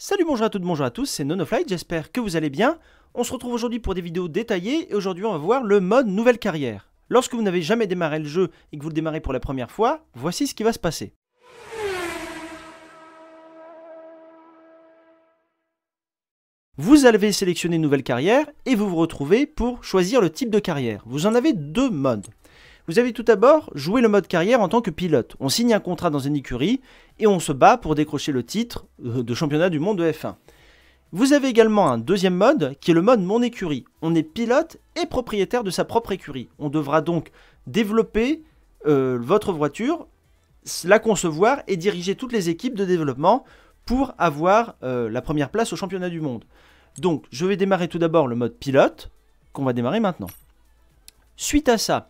Salut, bonjour à toutes, bonjour à tous, c'est Nonoflight, j'espère que vous allez bien. On se retrouve aujourd'hui pour des vidéos détaillées et aujourd'hui on va voir le mode nouvelle carrière. Lorsque vous n'avez jamais démarré le jeu et que vous le démarrez pour la première fois, voici ce qui va se passer. Vous allez sélectionner nouvelle carrière et vous vous retrouvez pour choisir le type de carrière. Vous en avez deux modes. Vous avez tout d'abord joué le mode carrière en tant que pilote. On signe un contrat dans une écurie et on se bat pour décrocher le titre euh, de championnat du monde de F1. Vous avez également un deuxième mode qui est le mode mon écurie. On est pilote et propriétaire de sa propre écurie. On devra donc développer euh, votre voiture, la concevoir et diriger toutes les équipes de développement pour avoir euh, la première place au championnat du monde. Donc je vais démarrer tout d'abord le mode pilote qu'on va démarrer maintenant. Suite à ça,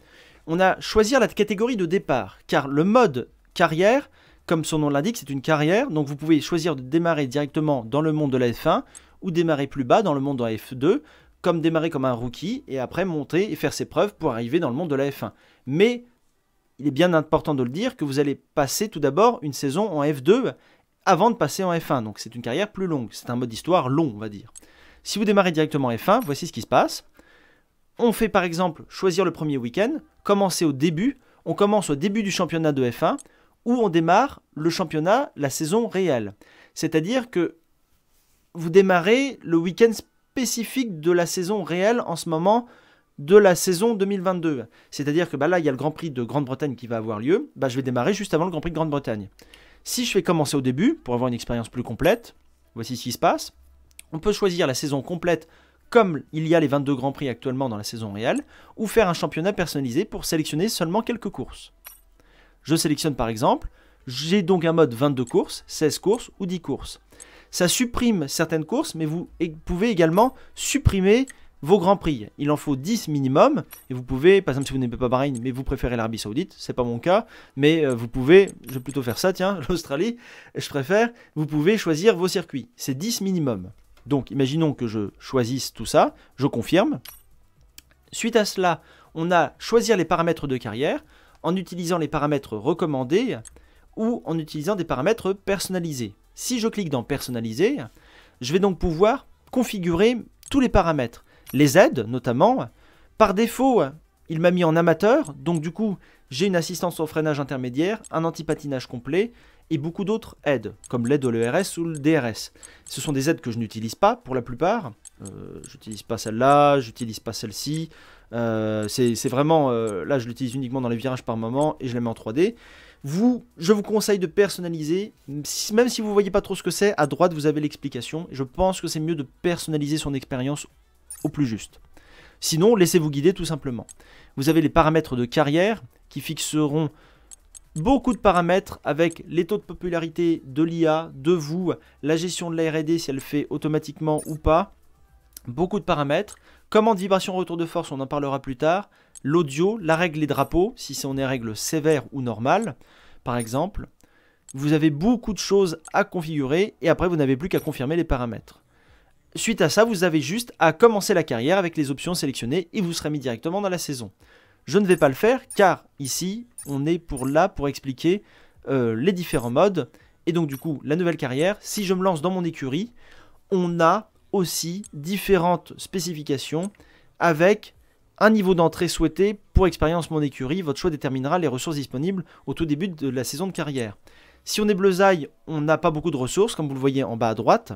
on a choisir la catégorie de départ, car le mode carrière, comme son nom l'indique, c'est une carrière, donc vous pouvez choisir de démarrer directement dans le monde de la F1 ou démarrer plus bas dans le monde de la F2, comme démarrer comme un rookie et après monter et faire ses preuves pour arriver dans le monde de la F1. Mais il est bien important de le dire que vous allez passer tout d'abord une saison en F2 avant de passer en F1, donc c'est une carrière plus longue, c'est un mode d'histoire long, on va dire. Si vous démarrez directement en F1, voici ce qui se passe. On fait par exemple choisir le premier week-end, commencer au début, on commence au début du championnat de F1, où on démarre le championnat, la saison réelle. C'est-à-dire que vous démarrez le week-end spécifique de la saison réelle en ce moment de la saison 2022. C'est-à-dire que bah là, il y a le Grand Prix de Grande-Bretagne qui va avoir lieu. Bah je vais démarrer juste avant le Grand Prix de Grande-Bretagne. Si je fais commencer au début, pour avoir une expérience plus complète, voici ce qui se passe. On peut choisir la saison complète comme il y a les 22 Grands Prix actuellement dans la saison réelle, ou faire un championnat personnalisé pour sélectionner seulement quelques courses. Je sélectionne par exemple, j'ai donc un mode 22 courses, 16 courses ou 10 courses. Ça supprime certaines courses, mais vous pouvez également supprimer vos grands prix. Il en faut 10 minimum. Et vous pouvez, par exemple, si vous n'aimez pas Bahreïn, mais vous préférez l'Arabie Saoudite, c'est pas mon cas, mais euh, vous pouvez, je vais plutôt faire ça, tiens, l'Australie, je préfère, vous pouvez choisir vos circuits. C'est 10 minimum. Donc imaginons que je choisisse tout ça, je confirme. Suite à cela, on a choisir les paramètres de carrière en utilisant les paramètres recommandés ou en utilisant des paramètres personnalisés. Si je clique dans personnaliser, je vais donc pouvoir configurer tous les paramètres, les aides notamment. Par défaut, il m'a mis en amateur, donc du coup, j'ai une assistance au freinage intermédiaire, un antipatinage complet, et beaucoup d'autres aides, comme l'aide au l'ERS ou le DRS. Ce sont des aides que je n'utilise pas pour la plupart. Euh, j'utilise pas celle-là, j'utilise pas celle-ci. Euh, c'est vraiment, euh, là je l'utilise uniquement dans les virages par moment et je la mets en 3D. Vous, je vous conseille de personnaliser, même si vous ne voyez pas trop ce que c'est, à droite vous avez l'explication. Je pense que c'est mieux de personnaliser son expérience au plus juste. Sinon, laissez-vous guider tout simplement. Vous avez les paramètres de carrière qui fixeront beaucoup de paramètres avec les taux de popularité de l'IA, de vous, la gestion de la RD si elle fait automatiquement ou pas, beaucoup de paramètres. Commande vibration retour de force, on en parlera plus tard. L'audio, la règle les drapeaux, si on est règle sévère ou normale, par exemple. Vous avez beaucoup de choses à configurer et après vous n'avez plus qu'à confirmer les paramètres. Suite à ça, vous avez juste à commencer la carrière avec les options sélectionnées et vous serez mis directement dans la saison. Je ne vais pas le faire car ici, on est pour là pour expliquer euh, les différents modes. Et donc du coup, la nouvelle carrière, si je me lance dans mon écurie, on a aussi différentes spécifications avec un niveau d'entrée souhaité pour expérience mon écurie. Votre choix déterminera les ressources disponibles au tout début de la saison de carrière. Si on est bleuzaï, on n'a pas beaucoup de ressources, comme vous le voyez en bas à droite.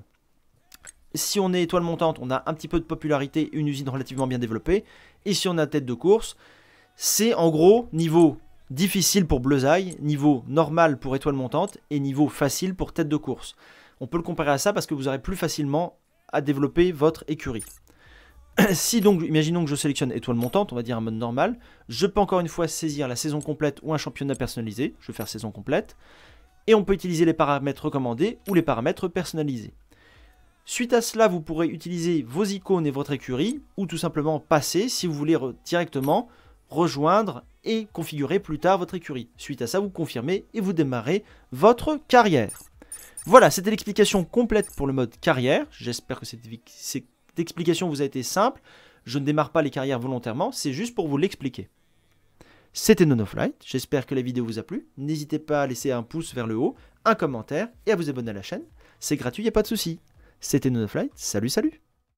Si on est étoile montante, on a un petit peu de popularité, une usine relativement bien développée. Et si on a tête de course, c'est en gros niveau difficile pour Bleu's niveau normal pour étoile montante et niveau facile pour tête de course. On peut le comparer à ça parce que vous aurez plus facilement à développer votre écurie. si donc, imaginons que je sélectionne étoile montante, on va dire un mode normal, je peux encore une fois saisir la saison complète ou un championnat personnalisé, je vais faire saison complète, et on peut utiliser les paramètres recommandés ou les paramètres personnalisés. Suite à cela, vous pourrez utiliser vos icônes et votre écurie, ou tout simplement passer si vous voulez directement rejoindre et configurer plus tard votre écurie. Suite à ça, vous confirmez et vous démarrez votre carrière. Voilà, c'était l'explication complète pour le mode carrière. J'espère que cette, explication vous a été simple. Je ne démarre pas les carrières volontairement, c'est juste pour vous l'expliquer. C'était NonoFlight, j'espère que la vidéo vous a plu. N'hésitez pas à laisser un pouce vers le haut, un commentaire et à vous abonner à la chaîne. C'est gratuit, il n'y a pas de souci. C'était NonoFlight, salut salut